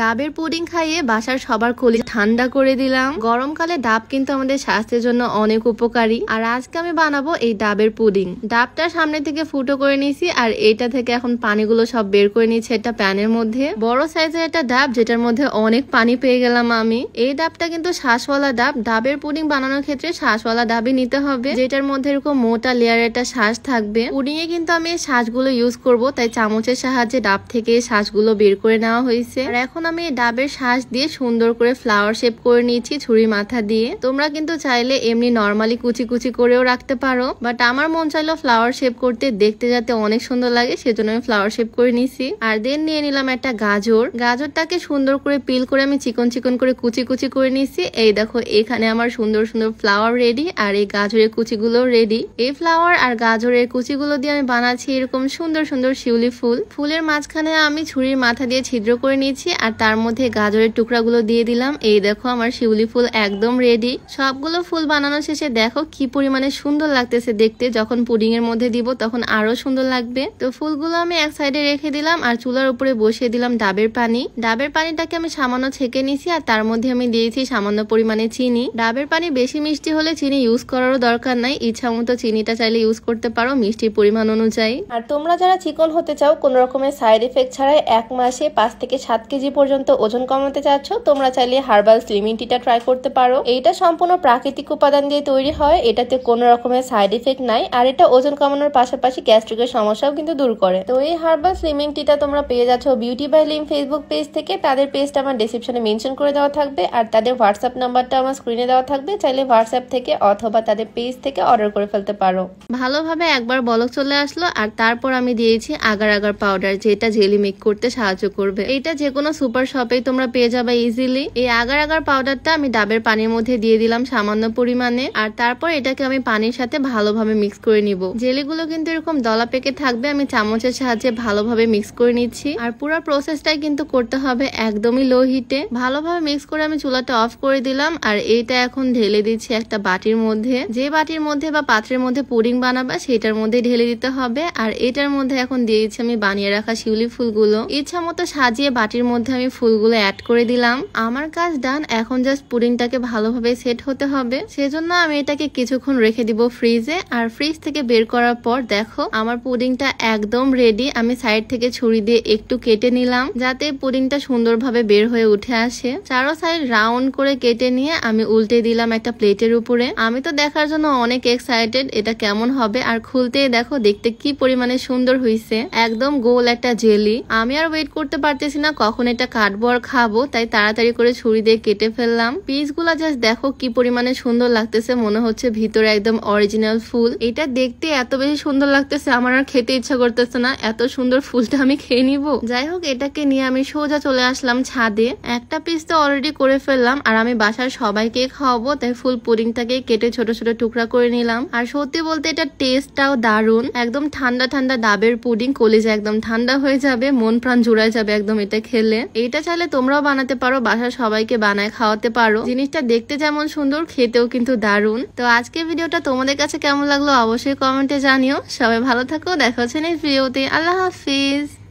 ডাবের পুডিং খাইয়ে বাসার সবার কলি ঠান্ডা করে দিলাম গরমকালে ডাব কিন্তু আমাদের স্বাস্থ্যের জন্য অনেক উপকারী আর আজকে আমি বানাবো এই ডাবের পুডিং ডাবটা সামনে থেকে ফুটো করে নিয়েছি আর এটা থেকে এখন পানিগুলো সব বের করে নিয়েছি একটা প্যানের মধ্যে বড় সাইজের একটা ডাব যেটার মধ্যে অনেক পানি পেয়ে গেলাম আমি এই ডাবটা কিন্তু শ্বাসওয়ালা ডাব ডাবের পুডিং বানানোর ক্ষেত্রে শ্বাসওয়ালা ডাবই নিতে হবে যেটার মধ্যে এরকম মোটা লেয়ার একটা শ্বাস থাকবে পুডিং এ কিন্তু আমি এই শ্বাসগুলো ইউজ করব তাই চামচের সাহায্যে ডাব থেকে শ্বাসগুলো বের করে নেওয়া হয়েছে আর এখন আমি ডাবের শ্বাস দিয়ে সুন্দর করে ফ্লাওয়ার শেপ করে নিয়েছি ছুরি মাথা দিয়ে তোমরা কিন্তু চাইলে এমনি নর্মালি কুচি কুচি করেও রাখতে পারো বাট আমার মন চাইলো ফ্লাওয়ার শেপ করতে দেখতে যাতে অনেক সুন্দর লাগে সেজন্য আমি ফ্লাওয়ার শেপ করে নিছি আর দেন নিয়ে নিলাম একটা গাজর গাজরটাকে সুন্দর করে পিল করে আমি চিকন চিকন করে কুচি কুচি করে নিছি এই দেখো এখানে আমার সুন্দর সুন্দর ফ্লাওয়ার রেডি আর এই গাজরের কুচিগুলো রেডি এই ফ্লাওয়ার আর গাজরের কুচিগুলো দিয়ে আমি বানাচ্ছি এরকম সুন্দর সুন্দর শিউলি ফুল ফুলের মাঝখানে আমি ছুরির মাথা দিয়ে ছিদ্র করে নিয়েছি আর তার মধ্যে গাজরের টুকরাগুলো দিয়ে দিলাম এই দেখো আমার শিউলি ফুল একদম রেডি সবগুলো ফুল বানানো শেষে দেখো কি পরিমাণে সুন্দর লাগতেছে দেখতে যখন পুডিং এর মধ্যে দিব তখন আরো সুন্দর লাগবে তো ফুলগুলো আমি এক সাইডে রেখে দিলাম আর চুলার উপরে বসিয়ে দিলাম ডাবের পানি ডাবের পানিটাকে আমি সামান্য ছেঁকে নিছি আর তার মধ্যে আমি দিয়েছি সামান্য পরিমাণে চিনি ডাবের পানি বেশি মিষ্টি হলে চিনি ইউজ করারও দরকার নাই ইচ্ছা মতো চিনিটা চাইলে ইউজ করতে পারো মিষ্টির পরিমাণ অনুযায়ী আর তোমরা যারা চিকন হতে চাও কোনো রকমের সাইড এফেক্ট ছাড়াই এক মাসে পাঁচ থেকে সাত কেজি পর্যন্ত ওজন কমাতে চাচ্ছ তোমরা চাইলে হার্বাল স্লিমিং টিটা ট্রাই করতে পারো এইটা সম্পূর্ণ প্রাকৃতিক উপাদান দিয়ে তৈরি হয় এটাতে কোনো রকমের সাইড ইফেক্ট নাই আর এটা ওজন কমানোর পাশাপাশি গ্যাস্ট্রিকের সমস্যাও কিন্তু দূর করে তো এই হার্বাল স্লিমিং টিটা তোমরা পেয়ে যাচ্ছ beauty by lim Facebook page থেকে তাদের পেজটা আমার ডিসক্রিপশনে মেনশন করে দেওয়া থাকবে আর তাদের হোয়াটসঅ্যাপ নাম্বারটা আমার স্ক্রিনে দেওয়া থাকবে চাইলে হোয়াটসঅ্যাপ থেকে অথবা তাদের পেজ থেকে অর্ডার করে ফেলতে পারো ভালোভাবে একবার বলক চলে আসলো আর তারপর আমি দিয়েছি আগার আগার পাউডার যেটা জেলি মেক করতে সাহায্য করবে এটা যে কোনো সুপার শপেই তোমরা পেয়ে যাবে ইজিলি এই আগার আগার পাউডারটা আমি ডাবের পানির মধ্যে দিয়ে দিলাম সামান্য পরিমাণে আর তারপর এটাকে আমি পানির সাথে ভালোভাবে মিক্স করে নিব জেলিগুলো কিন্তু এরকম দলা পেকে থাকবে আমি চামচের সাহায্যে ভালোভাবে মিক্স করে নিচ্ছি আর পুরো প্রসেসটাই কিন্তু করতে হবে একদমই লো হিটে ভালোভাবে মিক্স করে আমি চুলাটা অফ করে দিলাম আর এইটা এখন ঢেলে দিচ্ছি একটা বাটির মধ্যে যে বাটির মধ্যে বা পাত্রের মধ্যে পুডিং বানাবা সেটার মধ্যে ঢেলে দিতে হবে আর এটার মধ্যে এখন দিয়ে দিচ্ছি আমি বানিয়ে রাখা শিউলি ফুলগুলো ইচ্ছা মতো সাজিয়ে বাটির মধ্যে আমি ফুলগুলো অ্যাড করে দিলাম আমার কাজ ডান এখন জাস্ট পুডিংটাকে ভালোভাবে সেট হতে হবে সেজন্য আমি এটাকে কিছুক্ষণ রেখে দিব ফ্রিজে আর ফ্রিজ থেকে বের করার পর দেখো আমার পুডিংটা একদম রেডি আমি সাইড থেকে ছুরি দিয়ে একটু কেটে নিলাম যাতে পুডিংটা সুন্দরভাবে বের হয়ে উঠে আসে চারো সাইড রাউন্ড করে কেটে নিয়ে আমি উল্টে দিলাম একটা প্লেটের উপরে আমি তো দেখার জন্য অনেক এক্সাইটেড এটা কেমন হবে আর খুলতে দেখো দেখতে কি পরিমাণে সুন্দর হয়েছে একদম গোল একটা জেলি আমি আর ওয়েট করতে পারতেছি না কখন এটা একটা কাটবো খাবো তাই তাড়াতাড়ি করে ছুরি দিয়ে কেটে ফেললাম পিসগুলো জাস্ট দেখো কি পরিমাণে সুন্দর লাগতেছে মনে হচ্ছে ভিতরে একদম অরিজিনাল ফুল এটা দেখতে এত বেশি সুন্দর লাগতেছে আমার আর খেতে ইচ্ছা করতেছে না এত সুন্দর ফুলটা আমি খেয়ে নিব যাই হোক এটাকে নিয়ে আমি সোজা চলে আসলাম ছাদে একটা পিস তো অলরেডি করে ফেললাম আর আমি বাসার সবাইকে খাওয়াবো তাই ফুল পুডিংটাকে কেটে ছোট ছোট টুকরা করে নিলাম আর সত্যি বলতে এটা টেস্টটাও দারুণ একদম ঠান্ডা ঠান্ডা ডাবের পুডিং কলেজে একদম ঠান্ডা হয়ে যাবে মন প্রাণ জুড়ায় যাবে একদম এটা খেলে এইটা চাইলে তোমরাও বানাতে পারো বাসার সবাইকে বানায় খাওয়াতে পারো জিনিসটা দেখতে যেমন সুন্দর খেতেও কিন্তু দারুণ তো আজকে ভিডিওটা তোমাদের কাছে কেমন লাগলো অবশ্যই কমেন্টে জানিও সবাই ভালো থাকো দেখা হচ্ছে নেক্সট ভিডিওতে আল্লাহ হাফিজ